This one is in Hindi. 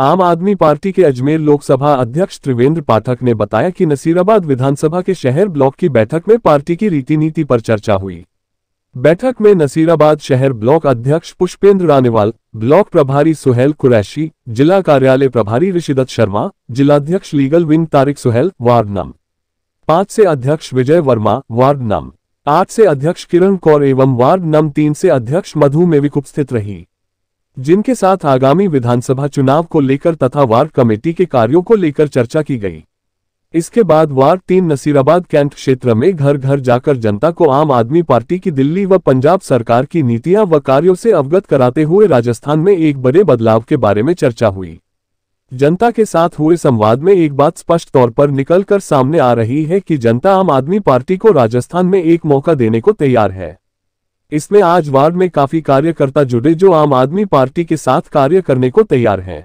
आम आदमी पार्टी के अजमेर लोकसभा अध्यक्ष त्रिवेंद्र पाठक ने बताया कि नसीराबाद विधानसभा के शहर ब्लॉक की बैठक में पार्टी की रीति नीति पर चर्चा हुई बैठक में नसीराबाद शहर ब्लॉक अध्यक्ष पुष्पेंद्र रानीवाल ब्लॉक प्रभारी सुहेल कुरैशी जिला कार्यालय प्रभारी ऋषिदत्त शर्मा जिलाध्यक्ष legal wing Tariq Suhail ward नम पांच से अध्यक्ष विजय वर्मा वार्ड नम आठ से अध्यक्ष किरण कौर एवं वार्ड नम तीन से अध्यक्ष मधु मेविक उपस्थित रही जिनके साथ आगामी विधानसभा चुनाव को लेकर तथा वार्ड कमेटी के कार्यों को लेकर चर्चा की गई इसके बाद वार्ड तीन नसीराबाद कैंट क्षेत्र में घर घर जाकर जनता को आम आदमी पार्टी की दिल्ली व पंजाब सरकार की नीतियां व कार्यों से अवगत कराते हुए राजस्थान में एक बड़े बदलाव के बारे में चर्चा हुई जनता के साथ हुए संवाद में एक बात स्पष्ट तौर पर निकल कर सामने आ रही है कि जनता आम आदमी पार्टी को राजस्थान में एक मौका देने को तैयार है इसमें आज वार्ड में काफी कार्यकर्ता जुड़े जो आम आदमी पार्टी के साथ कार्य करने को तैयार हैं